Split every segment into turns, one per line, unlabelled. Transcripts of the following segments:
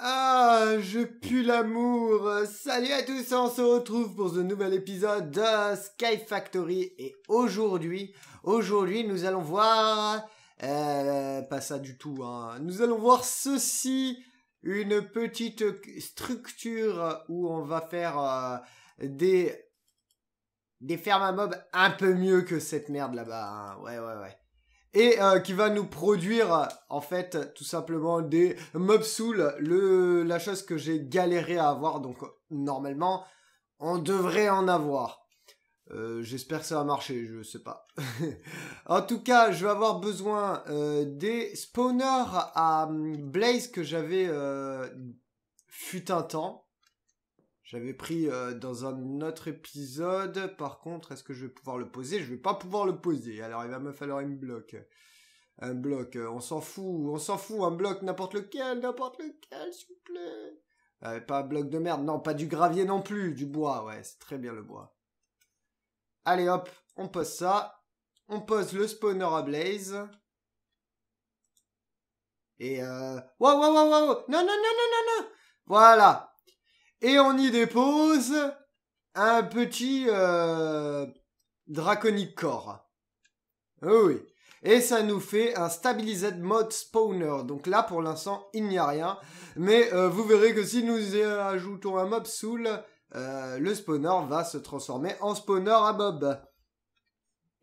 Ah, je pue l'amour Salut à tous, on se retrouve pour ce nouvel épisode de Sky Factory. Et aujourd'hui, aujourd'hui, nous allons voir... Euh, pas ça du tout, hein. Nous allons voir ceci une petite structure où on va faire euh, des des fermes à mobs un peu mieux que cette merde là-bas. Hein. Ouais, ouais, ouais. Et euh, qui va nous produire, en fait, tout simplement des mobs souls, la chose que j'ai galéré à avoir. Donc, normalement, on devrait en avoir. Euh, j'espère que ça va marcher, je sais pas. en tout cas, je vais avoir besoin euh, des spawners à mm, Blaze que j'avais euh, fut un temps. J'avais pris dans un autre épisode. Par contre, est-ce que je vais pouvoir le poser Je vais pas pouvoir le poser. Alors, il va me falloir une bloc. Un bloc, on s'en fout, on s'en fout, un bloc, n'importe lequel, n'importe lequel, s'il vous plaît. pas un bloc de merde, non, pas du gravier non plus, du bois, ouais, c'est très bien le bois. Allez hop, on pose ça. On pose le spawner à blaze. Et euh... Waouh, waouh, waouh, waouh Non, non, non, non, non, non Voilà. Et on y dépose un petit euh... draconic Core. Oui, oui. Et ça nous fait un stabilized mode spawner. Donc là, pour l'instant, il n'y a rien. Mais euh, vous verrez que si nous ajoutons un mob soul, euh, le spawner va se transformer en spawner à mob.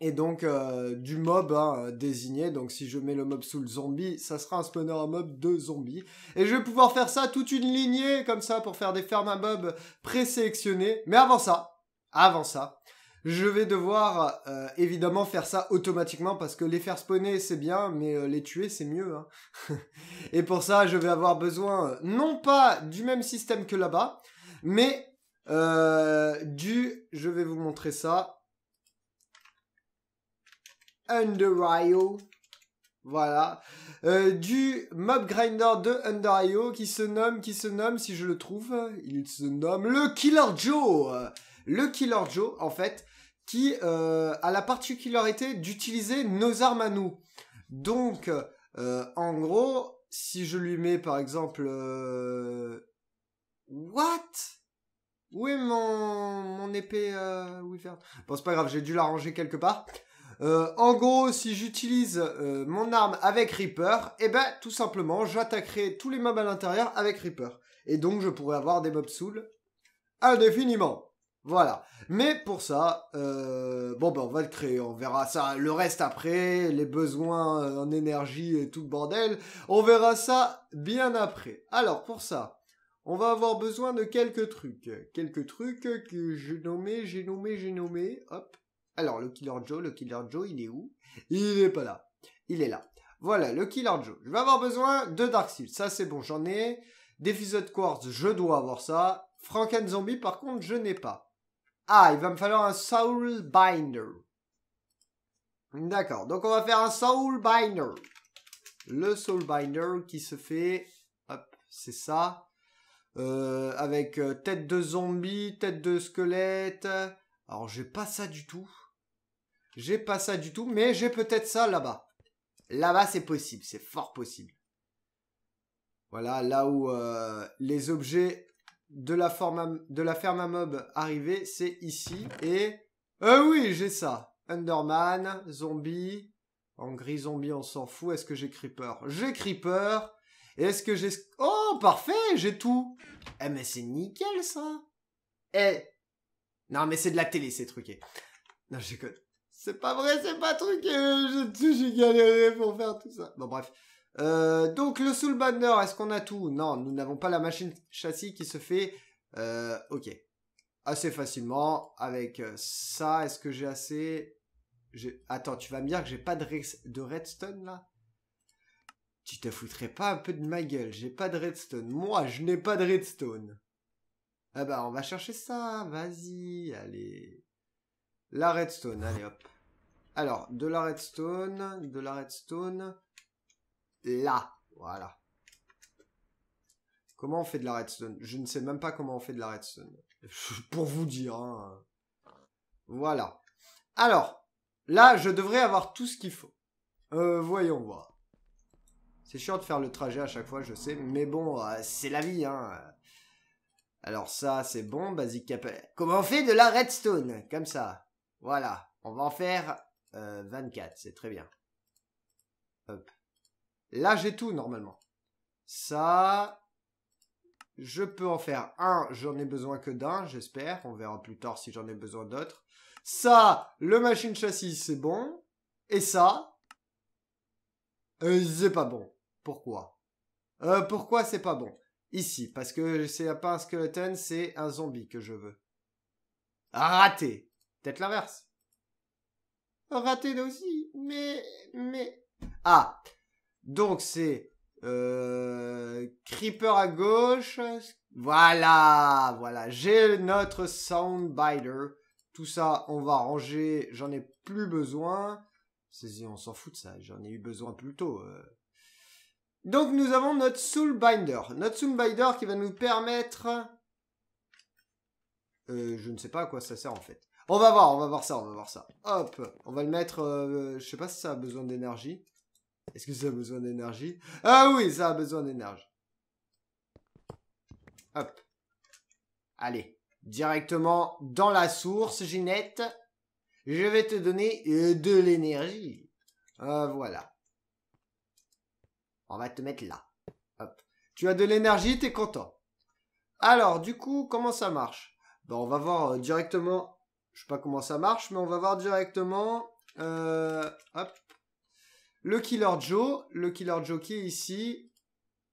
Et donc euh, du mob hein, désigné, donc si je mets le mob sous le zombie, ça sera un spawner à mob de zombies. Et je vais pouvoir faire ça toute une lignée comme ça pour faire des fermes à mob présélectionnées. Mais avant ça, avant ça, je vais devoir euh, évidemment faire ça automatiquement parce que les faire spawner c'est bien, mais les tuer c'est mieux. Hein. et pour ça, je vais avoir besoin non pas du même système que là-bas, mais euh, du, je vais vous montrer ça. Under.io. Voilà. Euh, du mob grinder de Under.io qui se nomme, qui se nomme, si je le trouve, il se nomme le Killer Joe. Le Killer Joe, en fait, qui euh, a la particularité d'utiliser nos armes à nous. Donc, en gros, si je lui mets par exemple... What oui, mon, mon épée euh, Bon, c'est pas grave, j'ai dû la ranger quelque part. Euh, en gros, si j'utilise euh, mon arme avec Reaper, eh ben, tout simplement, j'attaquerai tous les mobs à l'intérieur avec Reaper. Et donc, je pourrais avoir des mobs soul. indéfiniment. Voilà. Mais pour ça, euh, bon ben on va le créer, on verra ça. Le reste après, les besoins en énergie et tout le bordel, on verra ça bien après. Alors pour ça, on va avoir besoin de quelques trucs. Quelques trucs que j'ai nommé, j'ai nommé, j'ai nommé. Hop. Alors, le Killer Joe, le Killer Joe, il est où Il n'est pas là. Il est là. Voilà, le Killer Joe. Je vais avoir besoin de Dark Ça, c'est bon, j'en ai. Des de quartz, je dois avoir ça. Franken Zombie, par contre, je n'ai pas. Ah, il va me falloir un Soul Binder. D'accord, donc on va faire un Soul Binder. Le Soul Binder qui se fait... Hop, c'est ça. Euh, avec euh, tête de zombie, tête de squelette. Alors j'ai pas ça du tout. J'ai pas ça du tout, mais j'ai peut-être ça là-bas. Là-bas c'est possible, c'est fort possible. Voilà, là où euh, les objets de la, forme de la ferme à mob arrivaient, c'est ici. Et... oui, j'ai ça. Underman, zombie. En gris zombie, on s'en fout. Est-ce que j'ai creeper J'ai creeper. Et est-ce que j'ai... Oh Oh, parfait, j'ai tout. Eh, mais c'est nickel, ça. Eh. Non, mais c'est de la télé, c'est truqué. Eh. Non, C'est pas vrai, c'est pas truqué. Eh, j'ai galéré pour faire tout ça. Bon, bref. Euh, donc, le soul banner est-ce qu'on a tout Non, nous n'avons pas la machine châssis qui se fait... Euh, ok. Assez facilement. Avec euh, ça, est-ce que j'ai assez... Attends, tu vas me dire que j'ai pas de, de redstone, là tu te foutrais pas un peu de ma gueule, j'ai pas de redstone. Moi, je n'ai pas de redstone. Ah bah, on va chercher ça, vas-y, allez. La redstone, allez hop. Alors, de la redstone, de la redstone. Là, voilà. Comment on fait de la redstone Je ne sais même pas comment on fait de la redstone. Pour vous dire, hein. Voilà. Alors, là, je devrais avoir tout ce qu'il faut. Euh, voyons voir. C'est chiant de faire le trajet à chaque fois, je sais, mais bon, euh, c'est la vie, hein. Alors ça, c'est bon, basique Cap... Comment on fait de la redstone Comme ça. Voilà. On va en faire 24, euh, c'est très bien. Hop. Là, j'ai tout, normalement. Ça... Je peux en faire un, j'en ai besoin que d'un, j'espère. On verra plus tard si j'en ai besoin d'autres. Ça, le machine châssis, c'est bon. Et ça, euh, c'est pas bon. Pourquoi euh, Pourquoi c'est pas bon Ici, parce que c'est pas un skeleton, c'est un zombie que je veux. Raté Peut-être l'inverse. Raté aussi, mais... mais... Ah Donc c'est... Euh, creeper à gauche. Voilà, voilà. J'ai notre soundbiter. Tout ça, on va ranger. J'en ai plus besoin. C'est-à-dire, on s'en fout de ça. J'en ai eu besoin plus tôt. Euh. Donc nous avons notre Soul Binder. Notre Soul Binder qui va nous permettre... Euh, je ne sais pas à quoi ça sert en fait. On va voir, on va voir ça, on va voir ça. Hop, on va le mettre... Je euh, je sais pas si ça a besoin d'énergie. Est-ce que ça a besoin d'énergie Ah oui, ça a besoin d'énergie. Hop. Allez, directement dans la source, Ginette. Je vais te donner euh, de l'énergie. Ah, voilà. On va te mettre là. Tu as de l'énergie, tu es content. Alors, du coup, comment ça marche ben, On va voir euh, directement... Je sais pas comment ça marche, mais on va voir directement... Euh, hop. Le Killer Joe. Le Killer Joe qui est ici.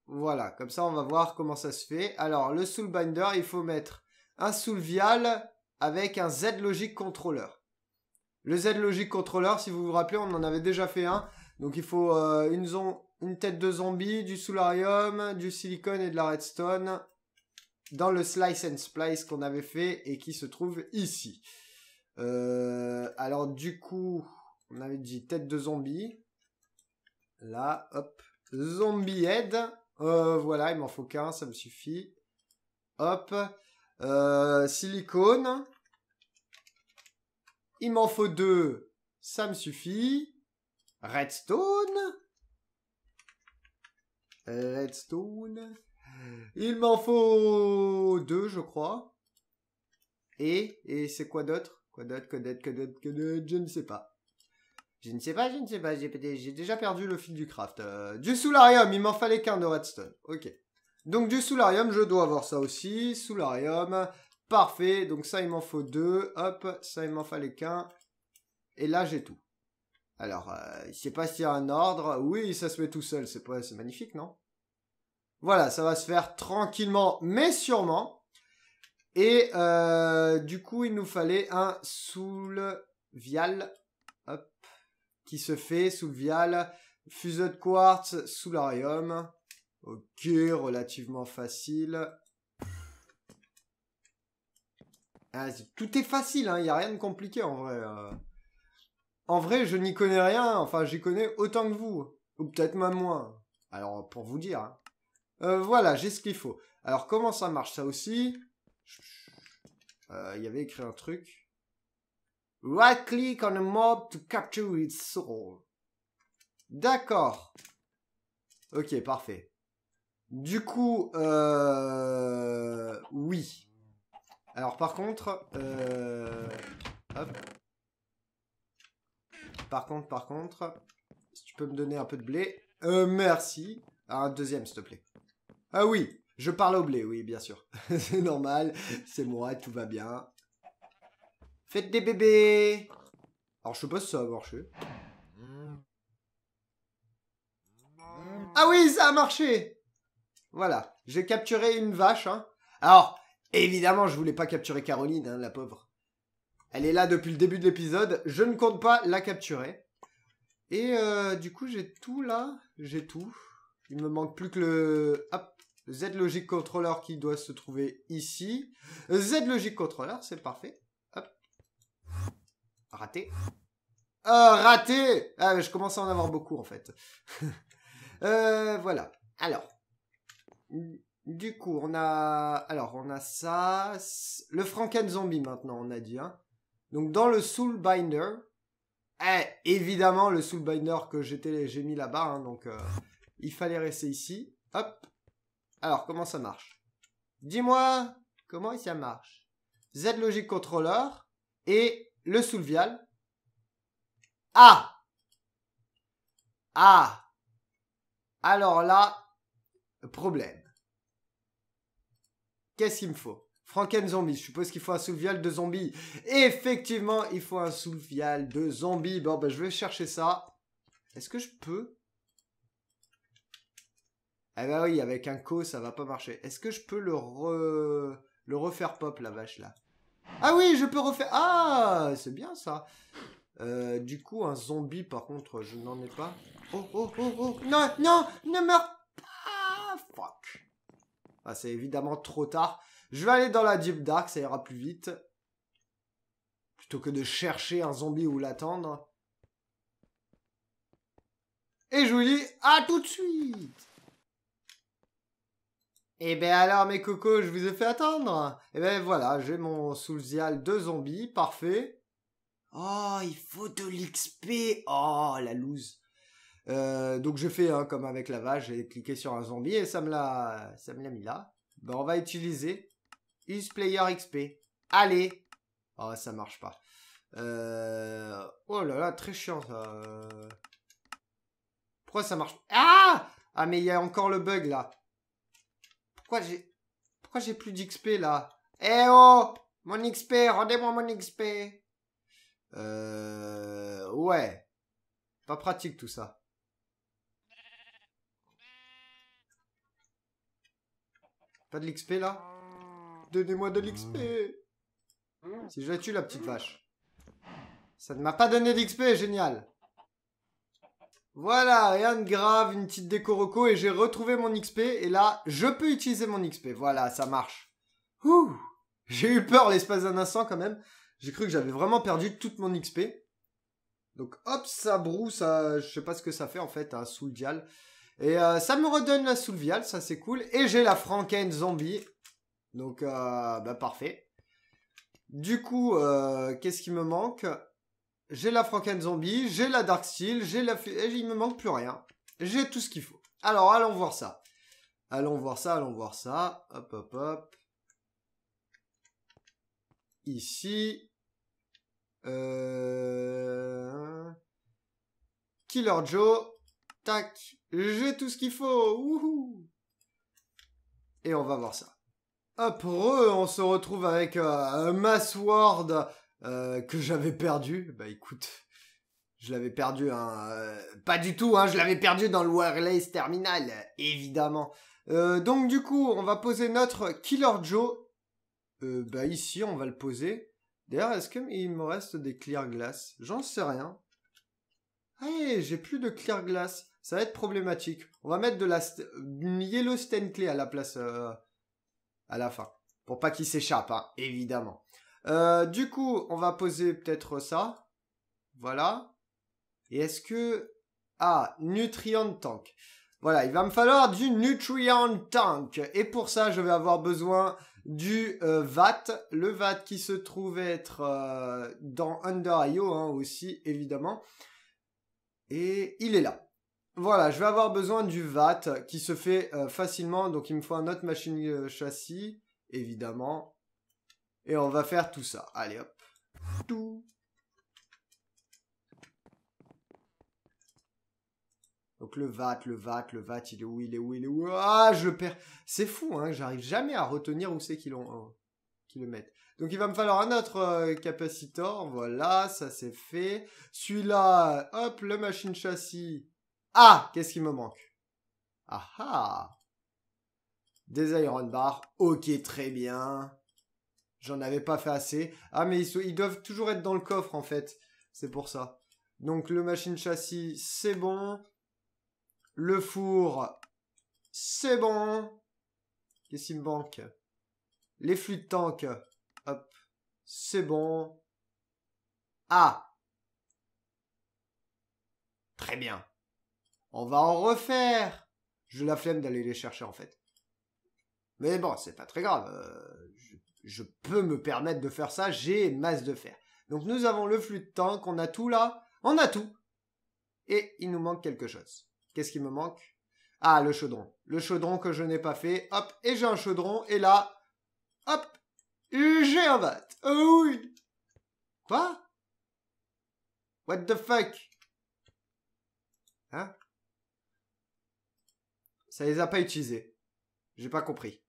Voilà, comme ça, on va voir comment ça se fait. Alors, le Soulbinder, il faut mettre un Soulvial avec un Z-Logic Controller. Le Z-Logic Controller, si vous vous rappelez, on en avait déjà fait un. Donc, il faut euh, une zone une tête de zombie, du solarium, du silicone et de la redstone dans le slice and splice qu'on avait fait et qui se trouve ici. Euh, alors du coup, on avait dit tête de zombie. Là, hop, zombie head. Euh, voilà, il m'en faut qu'un, ça me suffit. Hop, euh, silicone. Il m'en faut deux, ça me suffit. Redstone. Redstone. Il m'en faut deux, je crois. Et, et c'est quoi d'autre Quoi d'autre, quoi d'autre, que Je ne sais pas. Je ne sais pas, je ne sais pas. J'ai déjà perdu le fil du craft. Euh, du solarium, il m'en fallait qu'un de redstone. Ok. Donc du solarium, je dois avoir ça aussi. solarium, parfait. Donc ça, il m'en faut deux. Hop, ça, il m'en fallait qu'un. Et là, j'ai tout. Alors, je euh, ne sait pas s'il y a un ordre. Oui, ça se met tout seul. C'est pas, c'est magnifique, non Voilà, ça va se faire tranquillement, mais sûrement. Et euh, du coup, il nous fallait un sous-vial. hop, qui se fait sous-vial. fuseau de quartz, soularium. Ok, relativement facile. Ah, tout est facile, hein. il n'y a rien de compliqué en vrai. Euh. En vrai, je n'y connais rien. Enfin, j'y connais autant que vous. Ou peut-être même moins. Alors, pour vous dire. Hein. Euh, voilà, j'ai ce qu'il faut. Alors, comment ça marche, ça aussi euh, Il y avait écrit un truc. Right click on a mob to capture its soul. D'accord. Ok, parfait. Du coup, euh... Oui. Alors, par contre... Euh... Hop. Par contre, par contre, si tu peux me donner un peu de blé. Euh, merci. Ah, un deuxième, s'il te plaît. Ah oui, je parle au blé, oui, bien sûr. c'est normal, c'est moi, tout va bien. Faites des bébés Alors, je sais pas ça a Ah oui, ça a marché Voilà, j'ai capturé une vache. Hein. Alors, évidemment, je voulais pas capturer Caroline, hein, la pauvre. Elle est là depuis le début de l'épisode. Je ne compte pas la capturer. Et euh, du coup, j'ai tout là. J'ai tout. Il me manque plus que le... Hop, Z Logic Controller qui doit se trouver ici. Z Logic Controller, c'est parfait. Hop. Raté. Ah, raté Ah, je commence à en avoir beaucoup, en fait. Euh, voilà. Alors. Du coup, on a... Alors, on a ça... Le Franken Zombie, maintenant, on a dit. Hein. Donc dans le Soul Binder, eh, évidemment le Soul Binder que j'ai mis là-bas, hein, donc euh, il fallait rester ici. Hop. Alors comment ça marche Dis-moi comment ça marche. Z Logic Controller et le Vial. Ah Ah Alors là, problème. Qu'est-ce qu'il me faut Franken Zombie. Je suppose qu'il faut un sous-vial de zombie. Effectivement, il faut un sous-vial de zombie. Bon, ben, je vais chercher ça. Est-ce que je peux Eh bah oui, avec un co, ça va pas marcher. Est-ce que je peux le refaire pop, la vache, là Ah oui, je peux refaire... Ah C'est bien, ça euh, du coup, un zombie, par contre, je n'en ai pas. Oh, oh, oh, oh Non, non Ne meurs pas Fuck ah, c'est évidemment trop tard. Je vais aller dans la Deep Dark, ça ira plus vite. Plutôt que de chercher un zombie ou l'attendre. Et je vous dis à tout de suite Et eh ben alors mes cocos, je vous ai fait attendre Et eh ben voilà, j'ai mon Soulzial de zombies, parfait. Oh, il faut de l'XP Oh, la loose euh, donc je fais comme avec la vache, j'ai cliqué sur un zombie et ça me l'a, ça me l'a mis là. Ben, on va utiliser Use player XP. Allez Oh, ça marche pas. Euh, oh là là, très chiant ça. Pourquoi ça marche Ah Ah mais il y a encore le bug là. Pourquoi j'ai... Pourquoi j'ai plus d'XP là Eh oh Mon XP, rendez-moi mon XP Euh... Ouais. Pas pratique tout ça. Pas de l'XP là Donnez-moi de l'XP. Mmh. Si je la tue, la petite vache. Ça ne m'a pas donné d'XP, génial. Voilà, rien de grave, une petite déco et j'ai retrouvé mon XP et là, je peux utiliser mon XP. Voilà, ça marche. j'ai eu peur l'espace d'un instant quand même. J'ai cru que j'avais vraiment perdu toute mon XP. Donc hop, ça broue, ça, je sais pas ce que ça fait en fait, un hein, Vial. Et euh, ça me redonne la sous-vial, ça c'est cool. Et j'ai la Franken Zombie. Donc, euh, bah, parfait. Du coup, euh, qu'est-ce qui me manque J'ai la Franken Zombie, j'ai la Dark Steel, j'ai la... il me manque plus rien. J'ai tout ce qu'il faut. Alors, allons voir ça. Allons voir ça, allons voir ça. Hop, hop, hop. Ici. Euh, Killer Joe. Tac. J'ai tout ce qu'il faut. Wouhou. Et on va voir ça. Hop, ah, eux, on se retrouve avec euh, un Massword euh, que j'avais perdu. Bah écoute, je l'avais perdu, hein, euh, pas du tout, hein, je l'avais perdu dans le Wireless Terminal, évidemment. donc du coup, on va poser notre Killer Joe. bah ici, on va le poser. D'ailleurs, est-ce qu'il me reste des Clear Glass J'en sais rien. Hey, j'ai plus de Clear Glass. Ça va être problématique. On va mettre de la st Yellow Stain Clay à la place la fin. Pour pas qu'il s'échappe, hein, évidemment. Euh, du coup, on va poser peut-être ça. Voilà. Et est-ce que... Ah, Nutrient Tank. Voilà, il va me falloir du Nutrient Tank. Et pour ça, je vais avoir besoin du euh, VAT. Le VAT qui se trouve être euh, dans Under.io hein, aussi, évidemment. Et il est là. Voilà, je vais avoir besoin du VAT qui se fait euh, facilement. Donc, il me faut un autre machine euh, châssis, évidemment. Et on va faire tout ça. Allez, hop. Tout. Donc le VAT, le VAT, le VAT, il est où, il est où, il est où Ah, je perds. C'est fou, hein, j'arrive jamais à retenir où c'est qu'ils hein, le mettent. Donc il va me falloir un autre euh, capacitor. Voilà, ça c'est fait. Celui-là, hop, le machine châssis, ah, qu'est-ce qui me manque Ah ah Des Iron bars. Ok, très bien. J'en avais pas fait assez. Ah, mais ils, doivent toujours être dans le coffre, en fait. C'est pour ça. Donc, le machine châssis, c'est bon. Le four, c'est bon. Qu'est-ce qui me manque Les de tank. Hop. C'est bon. Ah. Très bien. On va en refaire. J'ai la flemme d'aller les chercher en fait. Mais bon, c'est pas très grave. Euh, je, peux me permettre de faire ça. J'ai masse de fer. Donc nous avons le flux de temps. On a tout là. On a tout. Et il nous manque quelque chose. Qu'est-ce qui me manque Ah, le chaudron. Le chaudron que je n'ai pas fait. Hop, et j'ai un chaudron. Et là, hop, j'ai un vat. Oh oui Quoi What the fuck Hein ça les a pas utilisés. J'ai pas compris.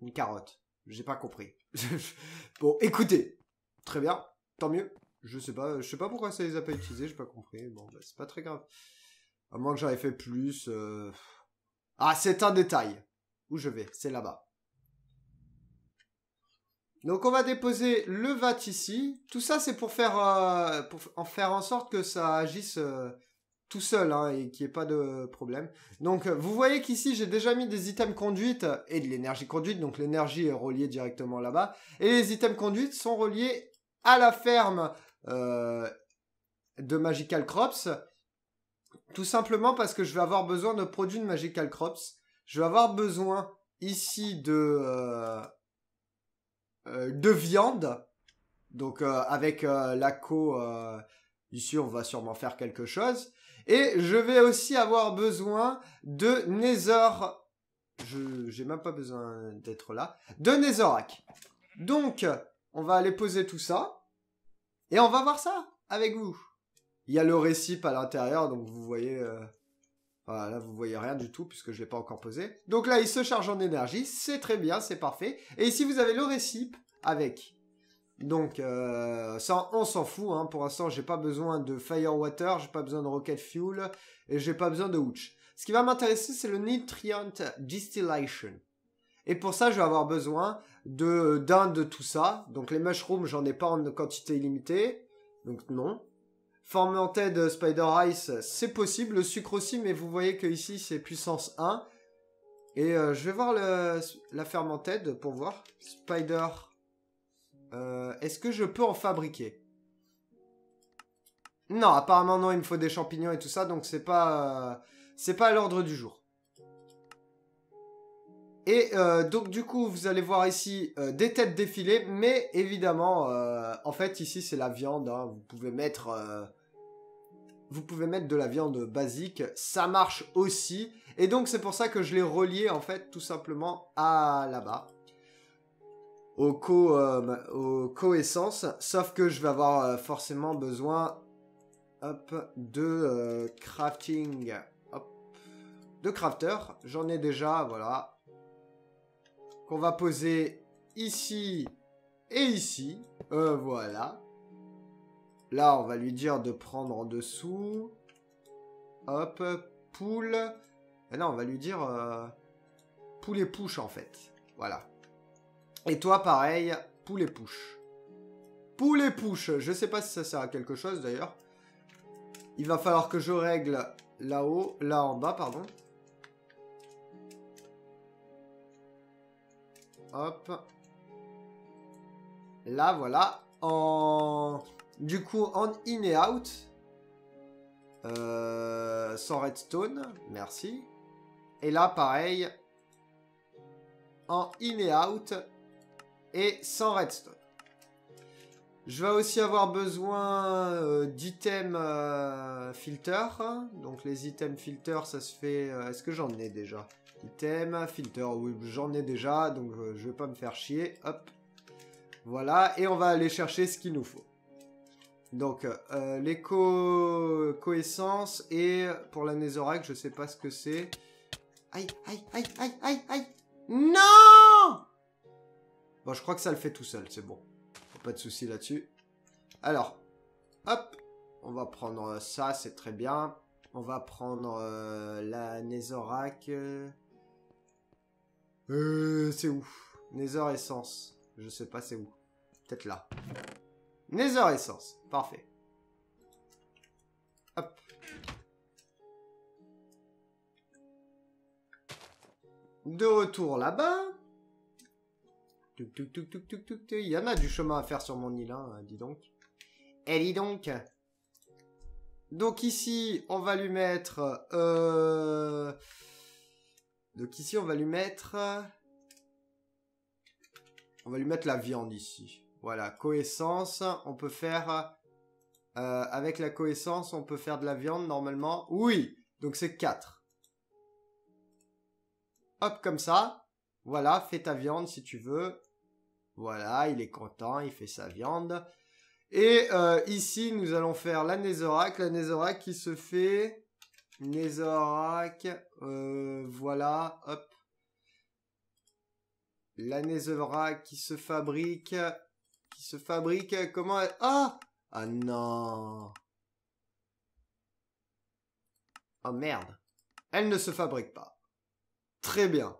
Une carotte. J'ai pas compris. bon, écoutez. Très bien. Tant mieux. Je sais pas, je sais pas pourquoi ça les a pas utilisés, j'ai pas compris. Bon, bah, c'est pas très grave. À moins que j'avais fait plus. Euh. Ah, c'est un détail. Où je vais C'est là-bas. Donc on va déposer le VAT ici. Tout ça c'est pour faire euh, pour en faire en sorte que ça agisse euh, tout seul hein, et qu'il n'y ait pas de problème. Donc euh, vous voyez qu'ici j'ai déjà mis des items conduite et de l'énergie conduite, donc l'énergie est reliée directement là-bas. Et les items conduites sont reliés à la ferme euh, de Magical Crops, tout simplement parce que je vais avoir besoin de produits de Magical Crops. Je vais avoir besoin ici de, euh, de viande, donc avec la co... Ici, on va sûrement faire quelque chose. Et je vais aussi avoir besoin de nether... Je j'ai même pas besoin d'être là. De netherrack. Donc, on va aller poser tout ça. Et on va voir ça avec vous. Il y a le récipe à l'intérieur, donc vous voyez... Euh, voilà, là, vous voyez rien du tout puisque je l'ai pas encore posé. Donc là, il se charge en énergie, c'est très bien, c'est parfait. Et ici, vous avez le récipe avec donc euh, ça, on s'en fout. Hein. Pour l'instant, j'ai pas besoin de Firewater, j'ai pas besoin de Rocket Fuel et j'ai pas besoin de Hooch. Ce qui va m'intéresser, c'est le Nutrient Distillation. Et pour ça, je vais avoir besoin d'un de tout ça. Donc les mushrooms, j'en ai pas en quantité illimitée. Donc non. Fermented Spider Ice, c'est possible. Le sucre aussi, mais vous voyez que ici c'est puissance 1. Et euh, je vais voir la Fermented pour voir. Spider euh, est-ce que je peux en fabriquer Non, apparemment non, il me faut des champignons et tout ça, donc c'est pas, euh, c'est pas à l'ordre du jour. Et euh, donc du coup, vous allez voir ici des têtes défilées, mais évidemment, en fait ici c'est la viande. Hein. vous pouvez mettre, vous pouvez mettre de la viande basique, ça marche aussi. Et donc c'est pour ça que je l'ai relié en fait tout simplement à là-bas. Au co, euh, essence sauf que je vais avoir euh, forcément besoin de euh, crafting, de crafter. J'en ai déjà, voilà, qu'on va poser ici et ici, voilà. Là, on va lui dire de prendre en dessous, hop, poule. et là on va lui dire poulet pouche en fait, voilà. Et toi, pareil, poulet push. Poulet push, je sais pas si ça sert à quelque chose d'ailleurs. Il va falloir que je règle là-haut, là en bas, pardon. Hop. Là, voilà. En... Du coup, en in et out. Euh, sans redstone, merci. Et là, pareil. En in et out et sans redstone. Je vais aussi avoir besoin euh, d'items euh, filter. Donc les items filter, ça se fait... Euh, est-ce que j'en ai déjà Item, filter, oui, j'en ai déjà, donc je vais pas me faire chier. Hop. Voilà, et on va aller chercher ce qu'il nous faut. Donc, léco léco essence et pour la nésorac, je sais pas ce que c'est. Aïe, aïe, aïe, aïe, aïe, aïe. Non Bon, je crois que ça le fait tout seul, c'est bon. Pas de souci là-dessus. Alors, hop, on va prendre euh, ça, c'est très bien. On va prendre euh, la Nézorac. Euh, c'est où Nézor Essence. Je sais pas c'est où. Peut-être là. Nether Essence. Parfait. Hop. De retour là-bas. Il y en a du chemin à faire sur mon île, hein, dis donc. Elle eh, dis donc Donc ici, on va lui mettre... Euh, donc ici, on va lui mettre... On va lui mettre la viande ici. Voilà, coessence, on peut faire... Euh, avec la coessence, on peut faire de la viande normalement. Oui Donc c'est 4. Hop, comme ça. Voilà, fais ta viande si tu veux. Voilà, il est content, il fait sa viande. Et euh, ici, nous allons faire la Nézorac. La qui se fait... Nézorac, euh, voilà, hop. La qui se fabrique... Qui se fabrique... Comment... Ah Ah non Oh merde. Elle ne se fabrique pas. Très bien.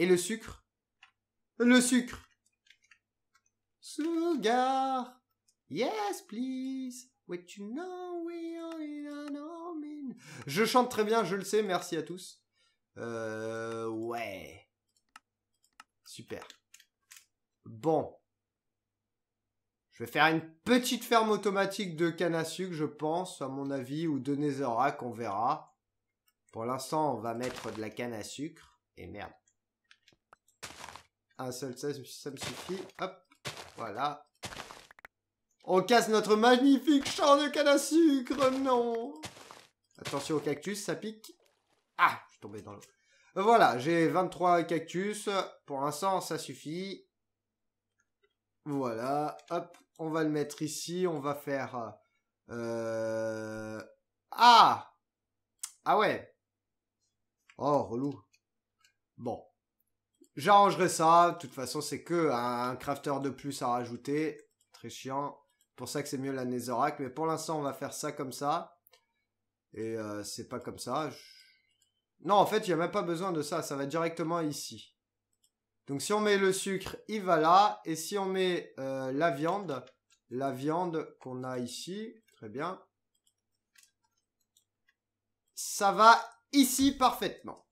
Et le sucre Le sucre Sugar Yes, please What you know we Je chante très bien, je le sais, merci à tous. Euh, ouais. Super. Bon. Je vais faire une petite ferme automatique de canne à sucre, je pense, à mon avis, ou de Netherrack, on verra. Pour l'instant, on va mettre de la canne à sucre. Et merde. Un seul, ça, ça me suffit. Hop, voilà. On casse notre magnifique champ de canne à sucre, non Attention au cactus, ça pique. Ah, je suis tombé dans l'eau. Voilà, j'ai 23 cactus. Pour l'instant, ça suffit. Voilà, hop, on va le mettre ici. On va faire... Euh... Ah Ah ouais Oh, relou. Bon, J'arrangerai ça. De toute façon, c'est que un, crafter de plus à rajouter. Très chiant. pour ça que c'est mieux la nézorac. Mais pour l'instant, on va faire ça comme ça. Et euh, c'est pas comme ça. Non, en fait, il n'y a même pas besoin de ça. Ça va directement ici. Donc, si on met le sucre, il va là. Et si on met euh, la viande, la viande qu'on a ici, très bien, ça va ici parfaitement.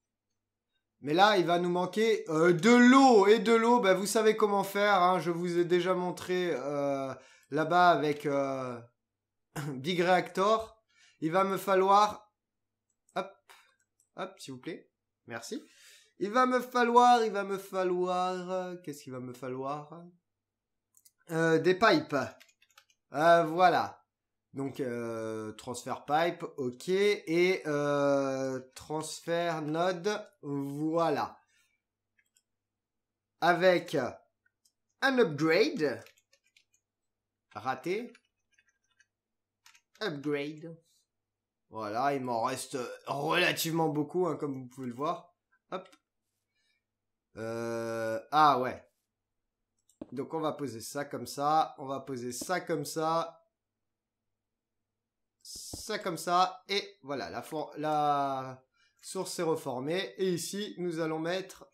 Mais là, il va nous manquer euh, de l'eau. Et de l'eau, bah, vous savez comment faire. Hein. Je vous ai déjà montré euh, là-bas avec euh, Big Reactor. Il va me falloir... Hop, hop, s'il vous plaît. Merci. Il va me falloir, il va me falloir... Qu'est-ce qu'il va me falloir Des pipes. voilà. Donc euh, pipe, ok, et euh, node, voilà. Avec un upgrade raté, upgrade. Voilà, il m'en reste relativement beaucoup, hein, comme vous pouvez le voir. Hop. Euh, ah ouais. Donc on va poser ça comme ça, on va poser ça comme ça, ça comme ça, et voilà, la, source est reformée, et ici, nous allons mettre,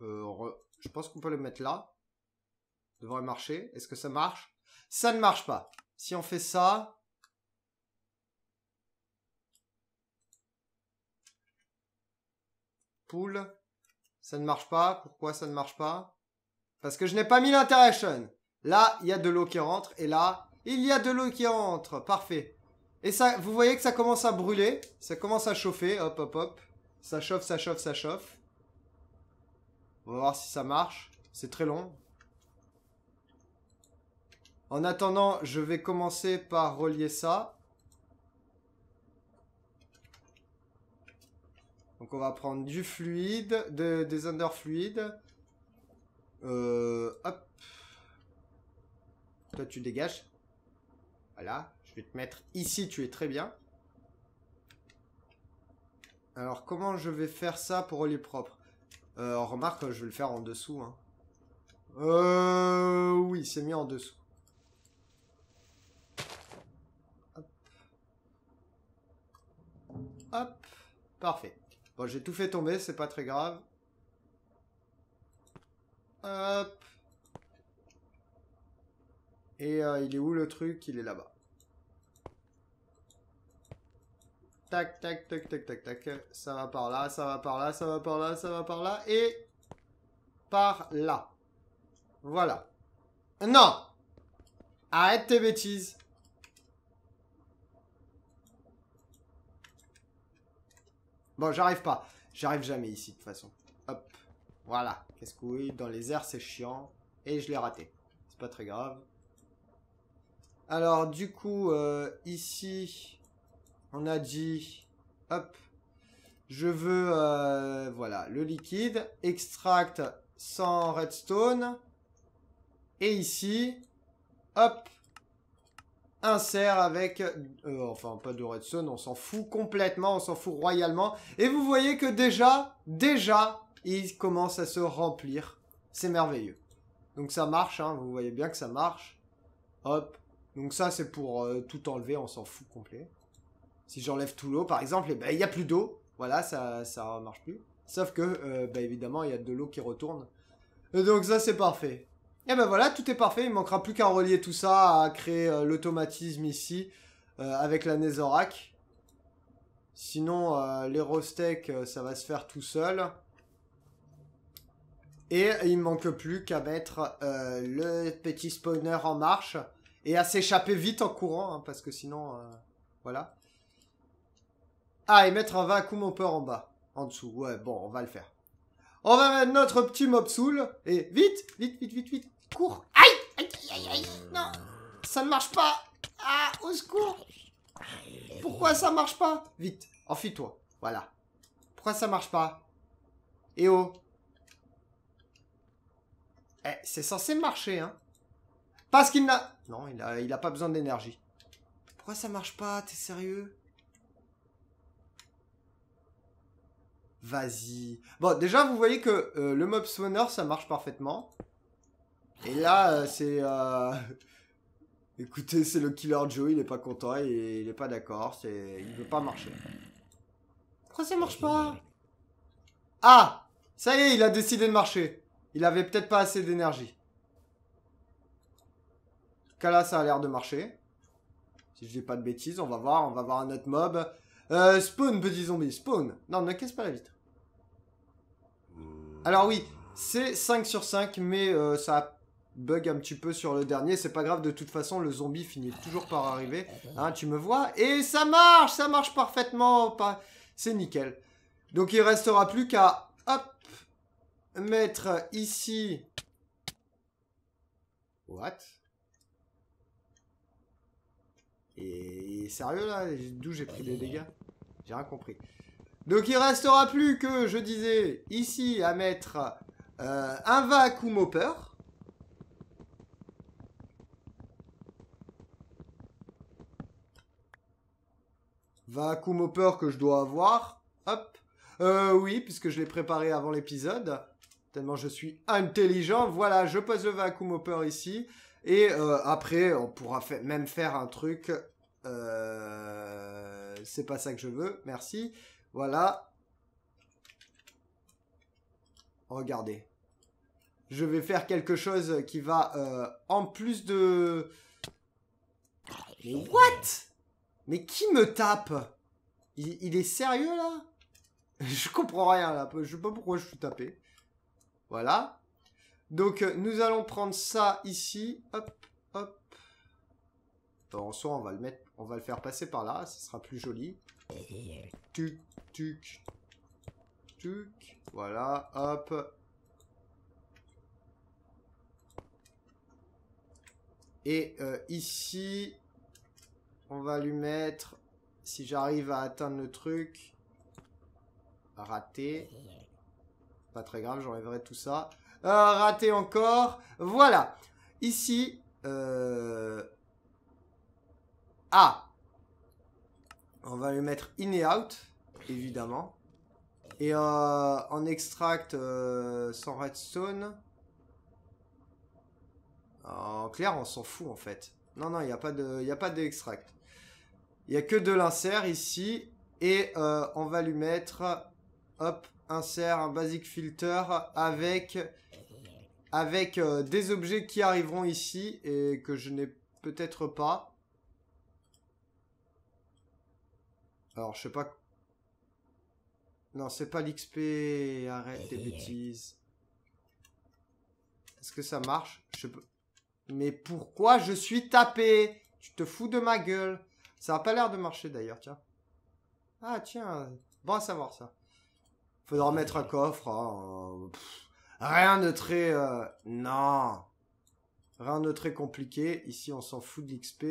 euh, je pense qu'on peut le mettre là, devant le marché est-ce que ça marche Ça ne marche pas, si on fait ça, pool, ça ne marche pas, pourquoi ça ne marche pas Parce que je n'ai pas mis l'interaction, là, il y a de l'eau qui rentre, et là, il y a de l'eau qui entre. Parfait. Et ça, vous voyez que ça commence à brûler. Ça commence à chauffer. Hop, hop, hop. Ça chauffe, ça chauffe, ça chauffe. On va voir si ça marche. C'est très long. En attendant, je vais commencer par relier ça. Donc on va prendre du fluide, des underfluides. Euh, hop. Toi, tu dégages. Voilà, je vais te mettre ici, tu es très bien. Alors, comment je vais faire ça pour les propres euh, Remarque, je vais le faire en dessous. Hein. Euh, oui, c'est mis en dessous. Hop. Hop. Parfait. Bon, j'ai tout fait tomber, c'est pas très grave. Hop. Et euh, il est où le truc Il est là-bas. Tac, tac, tac, tac, tac, tac. Ça va par là, ça va par là, ça va par là, ça va par là. Et par là. Voilà. Non Arrête tes bêtises. Bon, j'arrive pas. J'arrive jamais ici, de toute façon. Hop. Voilà. Qu'est-ce que oui Dans les airs, c'est chiant. Et je l'ai raté. C'est pas très grave. Alors, du coup, euh, ici, on a dit, hop, je veux, euh, voilà, le liquide, extract sans redstone. Et ici, hop, insert avec, euh, enfin pas de redstone, on s'en fout complètement, on s'en fout royalement. Et vous voyez que déjà, déjà, il commence à se remplir. C'est merveilleux. Donc ça marche, hein, vous voyez bien que ça marche. Hop, donc ça, c'est pour euh, tout enlever, on s'en fout complet. Si j'enlève tout l'eau, par exemple, eh ben, il n'y a plus d'eau. Voilà, ça ne marche plus. Sauf que, euh, ben, évidemment, il y a de l'eau qui retourne. Et donc ça, c'est parfait. Et eh ben voilà, tout est parfait. Il ne manquera plus qu'à relier tout ça, à créer euh, l'automatisme ici, avec la Nézorak. Sinon, les rostec, ça va se faire tout seul. Et il ne manque plus qu'à mettre le petit spawner en marche et à s'échapper vite en courant, hein, parce que sinon, euh, voilà. Ah, et mettre un 20 coup mon peur en bas, en dessous. Ouais, bon, on va le faire. On va mettre notre petit soul et vite, vite, vite, vite, vite, cours. Aïe, aïe, aïe, aïe, non, ça ne marche pas. Ah, au secours. Pourquoi ça marche pas Vite, enfuis-toi. Voilà. Pourquoi ça marche pas Eh oh Eh, c'est censé marcher, hein Parce qu'il n'a... Non, Il a, pas besoin d'énergie. Pourquoi ça marche pas T'es sérieux Vas-y. Bon, déjà, vous voyez que euh, le mob Swanner, ça marche parfaitement. Et là, euh, c'est... Euh, écoutez, c'est le killer Joe, il est pas content, il il est pas d'accord, c'est... Il veut pas marcher. Pourquoi ça marche pas Ah Ça y est, il a décidé de marcher. Il avait peut-être pas assez d'énergie. Kala, ça a l'air de marcher. Si je dis pas de bêtises, on va voir, on va voir un autre mob. Euh, spawn, petit zombie, spawn. Non, ne casse pas la vitre. Alors oui, c'est 5 sur 5, mais euh, ça bug un petit peu sur le dernier. C'est pas grave, de toute façon, le zombie finit toujours par arriver. Hein, tu me vois Et ça marche, ça marche parfaitement. C'est nickel. Donc il restera plus qu'à, mettre ici... What et, sérieux là, d'où j'ai pris des dégâts J'ai rien compris. Donc il restera plus que, je disais, ici à mettre euh, un vacuum hopper. hopper que je dois avoir. Hop. Euh, oui, puisque je l'ai préparé avant l'épisode. Tellement je suis intelligent. Voilà, je pose le vacuum ici. Et euh, après, on pourra même faire un truc. Euh, c'est pas ça que je veux. Merci. Voilà. Regardez. Je vais faire quelque chose qui va euh, en plus de... what Mais qui me tape il, est sérieux là Je comprends rien là. Je sais pas pourquoi je suis tapé. Voilà. Donc, euh, nous allons prendre ça ici. Hop, hop. on va le mettre, on va le faire passer par là. Ce sera plus joli. Tuc, tuc, tuc. Voilà, hop. Et euh, ici, on va lui mettre, si j'arrive à atteindre le truc, raté. Pas très grave, j'enlèverai tout ça. Euh, raté encore. Voilà. Ici, Ah. On va lui mettre in et out, évidemment. Et euh, en on extracte sans redstone. En clair, on s'en fout en fait. Non, non, il n'y a pas de, y a pas d'extract. Il n'y a que de l'insert ici. Et on va lui mettre, hop, insère un basic filter avec, avec euh, des objets qui arriveront ici et que je n'ai peut-être pas. Alors, je sais pas... Non, c'est pas l'XP. Arrête tes bêtises. Est-ce que ça marche je Mais pourquoi je suis tapé Tu te fous de ma gueule. Ça a pas l'air de marcher d'ailleurs, tiens. Ah, tiens. Bon à savoir ça. Faudra mettre un coffre. Hein, euh, rien de très... Euh, non. Rien de très compliqué. Ici, on s'en fout de l'XP.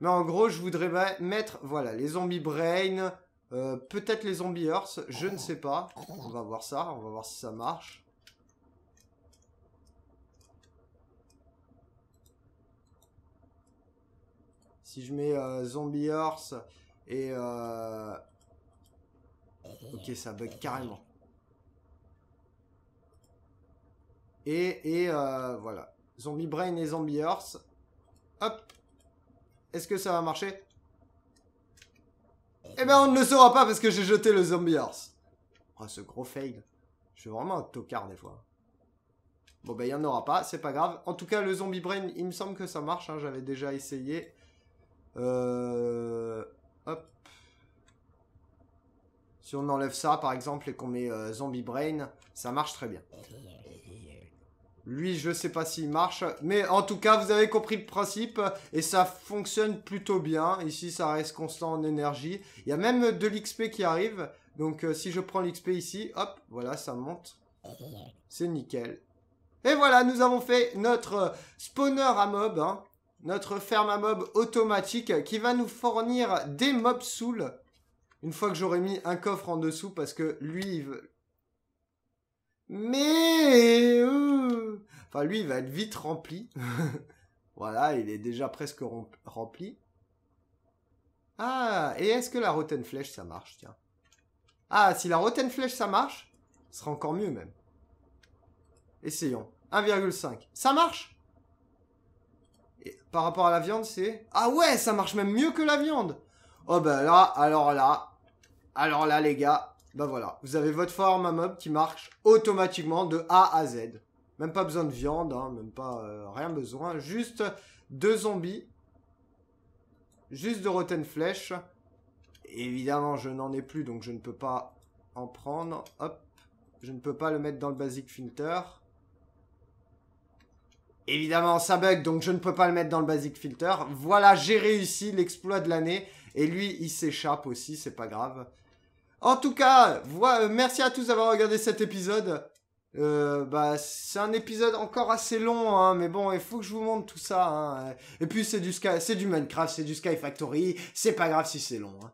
Mais en gros, je voudrais mettre... Voilà, les zombies brain. Euh, peut-être les zombies earth. Je ne sais pas. On va voir ça. On va voir si ça marche. Si je mets zombie horse et... Ok, ça bug carrément. Et, et euh, voilà. Zombie Brain et Zombie Horse. Hop. Est-ce que ça va marcher Eh ben, on ne le saura pas parce que j'ai jeté le Zombie Horse. Oh, ce gros fail. Je suis vraiment un tocard des fois. Bon, ben, il n'y en aura pas. C'est pas grave. En tout cas, le Zombie Brain, il me semble que ça marche. Hein. J'avais déjà essayé. Euh... Hop. Si on enlève ça, par exemple, et qu'on met euh, Zombie Brain, ça marche très bien. Lui, je sais pas s'il marche, mais en tout cas, vous avez compris le principe, et ça fonctionne plutôt bien. Ici, ça reste constant en énergie. Il y a même de l'XP qui arrive, donc euh, si je prends l'XP ici, hop, voilà, ça monte. C'est nickel. Et voilà, nous avons fait notre euh, spawner à mob, hein. notre ferme à mob automatique, qui va nous fournir des mobs souls une fois que j'aurai mis un coffre en dessous parce que lui, il veut... Mais... Euh, enfin, lui, il va être vite rempli. voilà, il est déjà presque rempli. Ah, et est-ce que la rotaine flèche, ça marche, tiens Ah, si la rotaine flèche, ça marche, ce sera encore mieux même. Essayons. 1,5. Ça marche Par rapport à la viande, c'est... Ah ouais, ça marche même mieux que la viande Oh ben là, alors là, alors là, les gars, bah voilà. Vous avez votre forme à qui marche automatiquement de A à Z. Même pas besoin de viande, hein, même pas euh, rien besoin. Juste deux zombies. Juste de rotten flèche. Évidemment, je n'en ai plus, donc je ne peux pas en prendre. Hop. Je ne peux pas le mettre dans le basic filter. Évidemment, ça bug, donc je ne peux pas le mettre dans le basic filter. Voilà, j'ai réussi l'exploit de l'année. Et lui, il s'échappe aussi, c'est pas grave. En tout cas, voilà, euh, merci à tous d'avoir regardé cet épisode. Euh, bah, c'est un épisode encore assez long, hein, mais bon, il faut que je vous montre tout ça. Hein. Et puis c'est du c'est du Minecraft, c'est du Sky Factory. C'est pas grave si c'est long. Hein.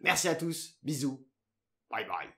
Merci à tous, bisous, bye bye.